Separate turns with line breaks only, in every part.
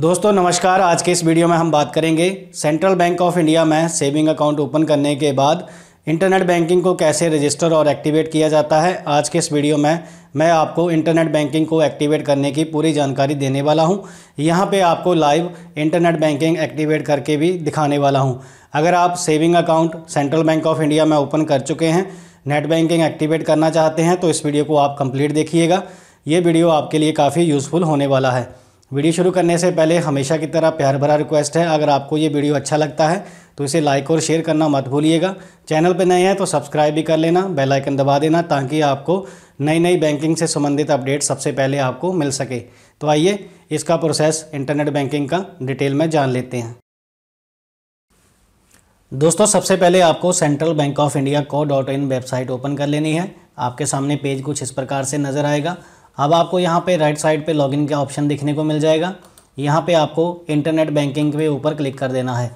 दोस्तों नमस्कार आज के इस वीडियो में हम बात करेंगे सेंट्रल बैंक ऑफ इंडिया में सेविंग अकाउंट ओपन करने के बाद इंटरनेट बैंकिंग को कैसे रजिस्टर और एक्टिवेट किया जाता है आज के इस वीडियो में मैं आपको इंटरनेट बैंकिंग को एक्टिवेट करने की पूरी जानकारी देने वाला हूं यहां पे आपको लाइव इंटरनेट बैंकिंग एक्टिवेट करके भी दिखाने वाला हूं अगर आप saving account Central Bank of India में ओपन कर चुके हैं नेट बैंकिंग एक्टिवेट करना चाहते हैं तो इस वीडियो को आप कंप्लीट देखिएगा ये वीडियो आपके लिए काफ़ी यूज़फुल होने वाला है वीडियो शुरू करने से पहले हमेशा की तरह प्यार भरा रिक्वेस्ट है अगर आपको ये वीडियो अच्छा लगता है तो इसे लाइक और शेयर करना मत भूलिएगा चैनल पर नए हैं तो सब्सक्राइब भी कर लेना बेल आइकन दबा देना ताकि आपको नई नई बैंकिंग से संबंधित अपडेट सबसे पहले आपको मिल सके तो आइए इसका प्रोसेस इंटरनेट बैंकिंग का डिटेल में जान लेते हैं दोस्तों सबसे पहले आपको Central Bank of India co dot in website open कर लेनी है आपके सामने पेज कुछ इस प्रकार से नज़र आएगा अब आपको यहाँ पे राइट साइड पे लॉगिन का ऑप्शन देखने को मिल जाएगा यहाँ पे आपको इंटरनेट बैंकिंग के ऊपर क्लिक कर देना है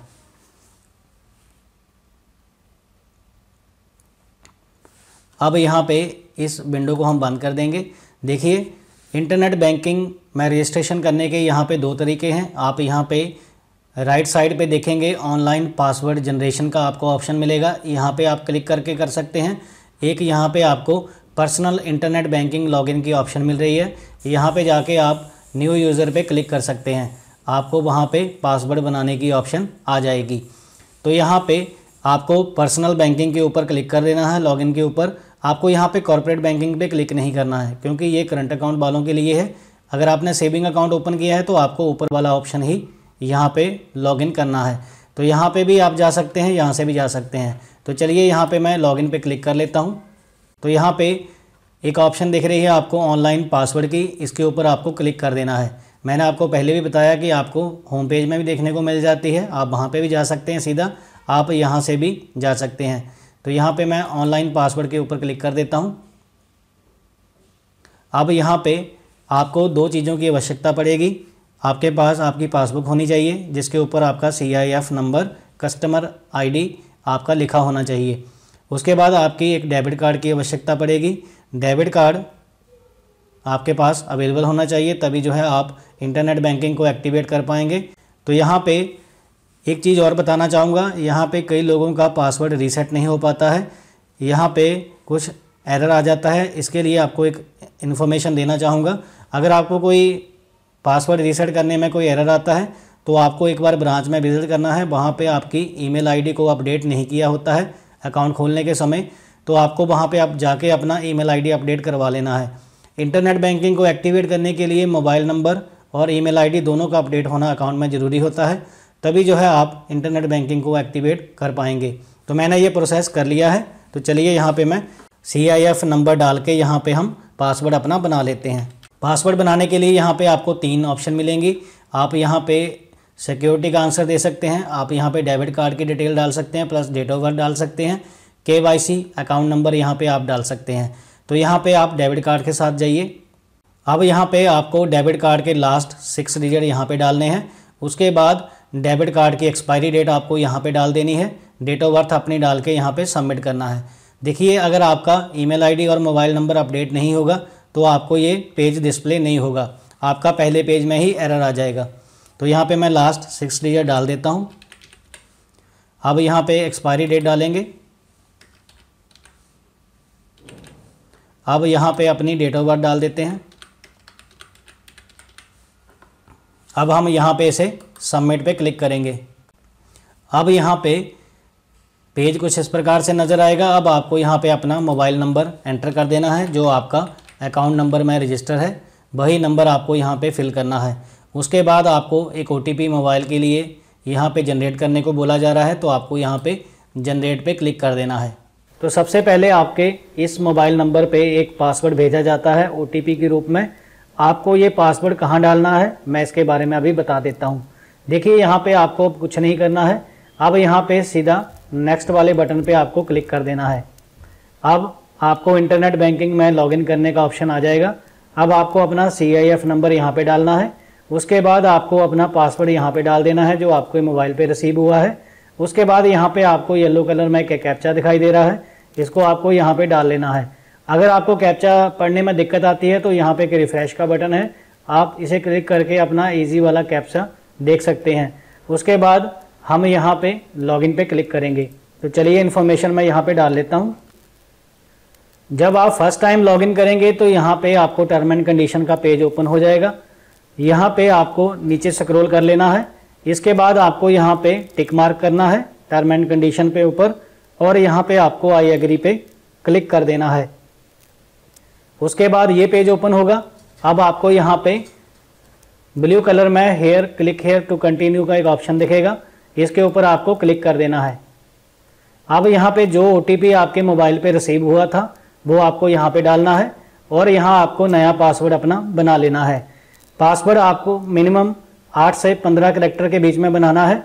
अब यहाँ पे इस विंडो को हम बंद कर देंगे देखिए इंटरनेट बैंकिंग में रजिस्ट्रेशन करने के यहाँ पे दो तरीके हैं आप यहाँ पे राइट साइड पे देखेंगे ऑनलाइन पासवर्ड जनरेशन का आपको ऑप्शन मिलेगा यहाँ पे आप क्लिक करके कर सकते हैं एक यहाँ पे आपको पर्सनल इंटरनेट बैंकिंग लॉगिन की ऑप्शन मिल रही है यहाँ पे जाके आप न्यू यूज़र पे क्लिक कर सकते हैं आपको वहाँ पे पासवर्ड बनाने की ऑप्शन आ जाएगी तो यहाँ पे आपको पर्सनल बैंकिंग के ऊपर क्लिक कर देना है लॉगिन के ऊपर आपको यहाँ पे कॉर्पोरेट बैंकिंग पे क्लिक नहीं करना है क्योंकि ये करंट अकाउंट वालों के लिए है अगर आपने सेविंग अकाउंट ओपन किया है तो आपको ऊपर वाला ऑप्शन ही यहाँ पर लॉगिन करना है तो यहाँ पर भी आप जा सकते हैं यहाँ से भी जा सकते हैं तो चलिए यहाँ पर मैं लॉगिन पर क्लिक कर लेता हूँ तो यहाँ पे एक ऑप्शन दिख रही है आपको ऑनलाइन पासवर्ड की इसके ऊपर आपको क्लिक कर देना है मैंने आपको पहले भी बताया कि आपको होम पेज में भी देखने को मिल जाती है आप वहाँ पे भी जा सकते हैं सीधा आप यहाँ से भी जा सकते हैं तो यहाँ पे मैं ऑनलाइन पासवर्ड के ऊपर क्लिक कर देता हूँ अब यहाँ पे आपको दो चीज़ों की आवश्यकता पड़ेगी आपके पास आपकी पासबुक होनी चाहिए जिसके ऊपर आपका सी नंबर कस्टमर डी आपका लिखा होना चाहिए उसके बाद आपकी एक डेबिट कार्ड की आवश्यकता पड़ेगी डेबिट कार्ड आपके पास अवेलेबल होना चाहिए तभी जो है आप इंटरनेट बैंकिंग को एक्टिवेट कर पाएंगे तो यहाँ पे एक चीज़ और बताना चाहूँगा यहाँ पे कई लोगों का पासवर्ड रीसेट नहीं हो पाता है यहाँ पे कुछ एरर आ जाता है इसके लिए आपको एक इन्फॉर्मेशन देना चाहूँगा अगर आपको कोई पासवर्ड रीसेट करने में कोई एरर आता है तो आपको एक बार ब्रांच में विज़िट करना है वहाँ पर आपकी ई मेल को अपडेट नहीं किया होता है अकाउंट खोलने के समय तो आपको वहाँ पे आप जाके अपना ईमेल आईडी अपडेट करवा लेना है इंटरनेट बैंकिंग को एक्टिवेट करने के लिए मोबाइल नंबर और ईमेल आईडी दोनों का अपडेट होना अकाउंट में ज़रूरी होता है तभी जो है आप इंटरनेट बैंकिंग को एक्टिवेट कर पाएंगे तो मैंने ये प्रोसेस कर लिया है तो चलिए यहाँ पर मैं सी आई एफ नंबर डाल के यहाँ पर हम पासवर्ड अपना बना लेते हैं पासवर्ड बनाने के लिए यहाँ पर आपको तीन ऑप्शन मिलेंगी आप यहाँ पर सिक्योरिटी का आंसर दे सकते हैं आप यहाँ पे डेबिट कार्ड की डिटेल डाल सकते हैं प्लस डेट ऑफ बर्थ डाल सकते हैं के वाई सी अकाउंट नंबर यहाँ पे आप डाल सकते हैं तो यहाँ पे आप डेबिट कार्ड के साथ जाइए अब यहाँ पे आपको डेबिट कार्ड के लास्ट सिक्स डिजिट यहाँ पे डालने हैं उसके बाद डेबिट कार्ड की एक्सपायरी डेट आपको यहाँ पे डाल देनी है डेट ऑफ बर्थ अपनी डाल के यहाँ पे सबमिट करना है देखिए अगर आपका ईमेल आईडी और मोबाइल नंबर अपडेट नहीं होगा तो आपको ये पेज डिस्प्ले नहीं होगा आपका पहले पेज में ही एरर आ जाएगा तो यहाँ पे मैं लास्ट सिक्स डिजिट डाल देता हूँ अब यहाँ पे एक्सपायरी डेट डालेंगे अब यहाँ पे अपनी डेट ऑफ बर्थ डाल देते हैं अब हम यहाँ पे इसे सबमिट पे क्लिक करेंगे अब यहाँ पे पेज कुछ इस प्रकार से नज़र आएगा अब आपको यहाँ पे अपना मोबाइल नंबर एंटर कर देना है जो आपका अकाउंट नंबर में रजिस्टर है वही नंबर आपको यहाँ पे फिल करना है उसके बाद आपको एक ओ मोबाइल के लिए यहाँ पे जनरेट करने को बोला जा रहा है तो आपको यहाँ पे जनरेट पे क्लिक कर देना है तो सबसे पहले आपके इस मोबाइल नंबर पे एक पासवर्ड भेजा जाता है ओ के रूप में आपको ये पासवर्ड कहाँ डालना है मैं इसके बारे में अभी बता देता हूँ देखिए यहाँ पे आपको कुछ नहीं करना है अब यहाँ पे सीधा नेक्स्ट वाले बटन पे आपको क्लिक कर देना है अब आपको इंटरनेट बैंकिंग में लॉगिन करने का ऑप्शन आ जाएगा अब आपको अपना सी नंबर यहाँ पर डालना है उसके बाद आपको अपना पासवर्ड यहाँ पे डाल देना है जो आपके मोबाइल पे रिसीव हुआ है उसके बाद यहाँ पे आपको येलो कलर में एक कैप्चा दिखाई दे रहा है इसको आपको यहाँ पे डाल लेना है अगर आपको कैप्चा पढ़ने में दिक्कत आती है तो यहाँ पे एक रिफ्रेश का बटन है आप इसे क्लिक करके अपना ईजी वाला कैप्चा देख सकते हैं उसके बाद हम यहाँ पे लॉग पे क्लिक करेंगे तो चलिए इन्फॉर्मेशन मैं यहाँ पे डाल लेता हूँ जब आप फर्स्ट टाइम लॉगिन करेंगे तो यहाँ पे आपको टर्म एंड कंडीशन का पेज ओपन हो जाएगा यहाँ पे आपको नीचे स्क्रोल कर लेना है इसके बाद आपको यहाँ पे टिक मार्क करना है टर्म एंड कंडीशन पे ऊपर और यहाँ पे आपको आई एग्री पे क्लिक कर देना है उसके बाद ये पेज ओपन होगा अब आपको यहाँ पे ब्लू कलर में here click here to continue का एक ऑप्शन दिखेगा इसके ऊपर आपको क्लिक कर देना है अब यहाँ पे जो ओ आपके मोबाइल पे रिसीव हुआ था वो आपको यहाँ पे डालना है और यहाँ आपको नया पासवर्ड अपना बना लेना है पासवर्ड आपको मिनिमम आठ से पंद्रह करेक्टर के बीच में बनाना है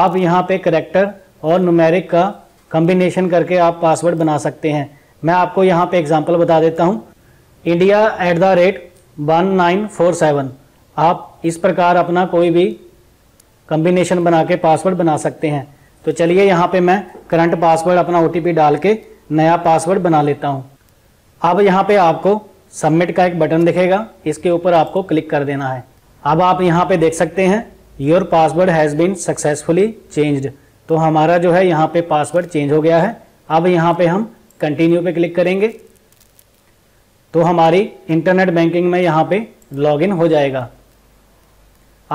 आप यहाँ पे करेक्टर और नुमेरिक का कम्बिनेशन करके आप पासवर्ड बना सकते हैं मैं आपको यहाँ पे एग्जांपल बता देता हूँ India at the rate one nine four seven आप इस प्रकार अपना कोई भी कम्बिनेशन बना के पासवर्ड बना सकते हैं तो चलिए यहाँ पे मैं करंट पासवर्ड अपना ओ डाल के नया पासवर्ड बना लेता हूँ अब यहाँ पे आपको सबमिट का एक बटन दिखेगा इसके ऊपर आपको क्लिक कर देना है अब आप यहाँ पे देख सकते हैं your password has been successfully changed तो हमारा जो है यहाँ पे पासवर्ड चेंज हो गया है अब यहाँ पे हम कंटिन्यू पे क्लिक करेंगे तो हमारी इंटरनेट बैंकिंग में यहाँ पे लॉगिन हो जाएगा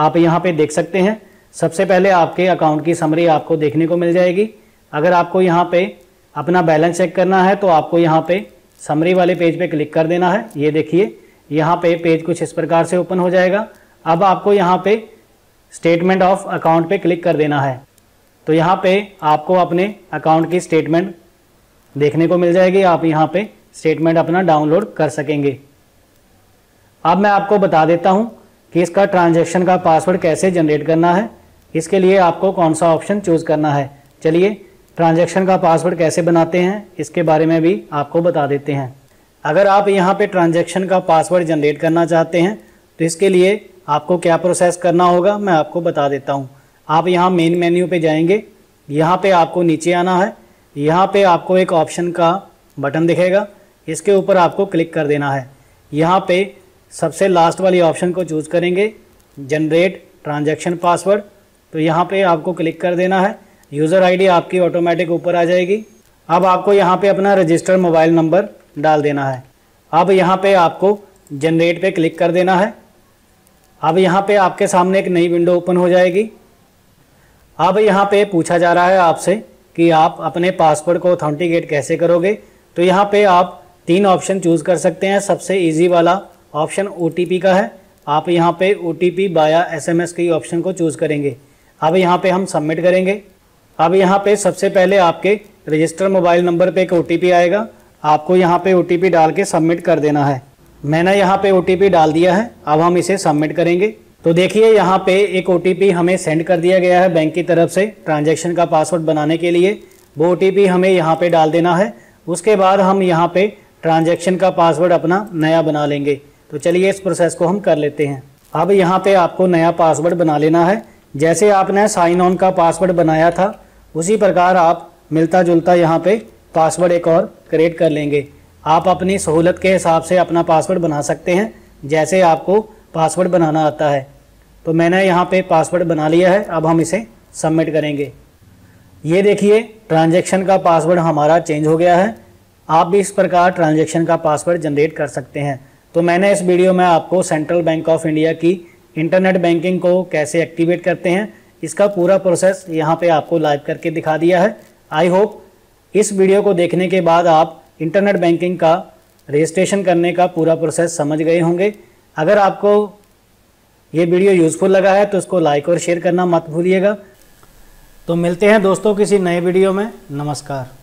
आप यहाँ पे देख सकते हैं सबसे पहले आपके अकाउंट की समरी आपको देखने को मिल जाएगी अगर आपको यहाँ पे अपना बैलेंस चेक करना है तो आपको यहाँ पे समरी वाले पेज पे क्लिक कर देना है ये देखिए यहाँ पे पेज कुछ इस प्रकार से ओपन हो जाएगा अब आपको यहाँ पे स्टेटमेंट ऑफ अकाउंट पे क्लिक कर देना है तो यहाँ पे आपको अपने अकाउंट की स्टेटमेंट देखने को मिल जाएगी आप यहाँ पे स्टेटमेंट अपना डाउनलोड कर सकेंगे अब मैं आपको बता देता हूँ कि इसका ट्रांजेक्शन का पासवर्ड कैसे जनरेट करना है इसके लिए आपको कौन सा ऑप्शन चूज़ करना है चलिए ट्रांजैक्शन का पासवर्ड कैसे बनाते हैं इसके बारे में भी आपको बता देते हैं अगर आप यहाँ पे ट्रांजैक्शन का पासवर्ड जनरेट करना चाहते हैं तो इसके लिए आपको क्या प्रोसेस करना होगा मैं आपको बता देता हूँ आप यहाँ मेन मेन्यू पे जाएंगे यहाँ पे आपको नीचे आना है यहाँ पे आपको एक ऑप्शन का बटन दिखेगा इसके ऊपर आपको क्लिक कर देना है यहाँ पे सबसे लास्ट वाली ऑप्शन को चूज़ करेंगे जनरेट ट्रांजेक्शन पासवर्ड तो यहाँ पर आपको क्लिक कर देना है यूज़र आईडी आपकी ऑटोमेटिक ऊपर आ जाएगी अब आपको यहाँ पे अपना रजिस्टर मोबाइल नंबर डाल देना है अब यहाँ पे आपको जनरेट पे क्लिक कर देना है अब यहाँ पे आपके सामने एक नई विंडो ओपन हो जाएगी अब यहाँ पे पूछा जा रहा है आपसे कि आप अपने पासवर्ड को ऑथेंटिकेट कैसे करोगे तो यहाँ पर आप तीन ऑप्शन चूज़ कर सकते हैं सबसे ईजी वाला ऑप्शन ओ का है आप यहाँ पे O T P via S की ऑप्शन को चूज़ करेंगे अब यहाँ पे हम सबमिट करेंगे अब यहाँ पे सबसे पहले आपके रजिस्टर मोबाइल नंबर पे एक ओ आएगा आपको यहाँ पे ओ डाल के सबमिट कर देना है मैंने यहाँ पे ओ डाल दिया है अब हम इसे सबमिट करेंगे तो देखिए यहाँ पे एक ओ हमें सेंड कर दिया गया है बैंक की तरफ से ट्रांजैक्शन का पासवर्ड बनाने के लिए वो ओ हमें यहाँ पे डाल देना है उसके बाद हम यहाँ पे ट्रांजेक्शन का पासवर्ड अपना नया बना लेंगे तो चलिए इस प्रोसेस को हम कर लेते हैं अब यहाँ पे आपको नया पासवर्ड बना लेना है जैसे आपने साइन ऑन का पासवर्ड बनाया था उसी प्रकार आप मिलता जुलता यहाँ पे पासवर्ड एक और क्रिएट कर लेंगे आप अपनी सहूलत के हिसाब से अपना पासवर्ड बना सकते हैं जैसे आपको पासवर्ड बनाना आता है तो मैंने यहाँ पे पासवर्ड बना लिया है अब हम इसे सबमिट करेंगे ये देखिए ट्रांजेक्शन का पासवर्ड हमारा चेंज हो गया है आप भी इस प्रकार ट्रांजेक्शन का पासवर्ड जनरेट कर सकते हैं तो मैंने इस वीडियो में आपको सेंट्रल बैंक ऑफ इंडिया की इंटरनेट बैंकिंग को कैसे एक्टिवेट करते हैं इसका पूरा प्रोसेस यहाँ पे आपको लाइव करके दिखा दिया है आई होप इस वीडियो को देखने के बाद आप इंटरनेट बैंकिंग का रजिस्ट्रेशन करने का पूरा प्रोसेस समझ गए होंगे अगर आपको ये वीडियो यूज़फुल लगा है तो इसको लाइक और शेयर करना मत भूलिएगा तो मिलते हैं दोस्तों किसी नए वीडियो में नमस्कार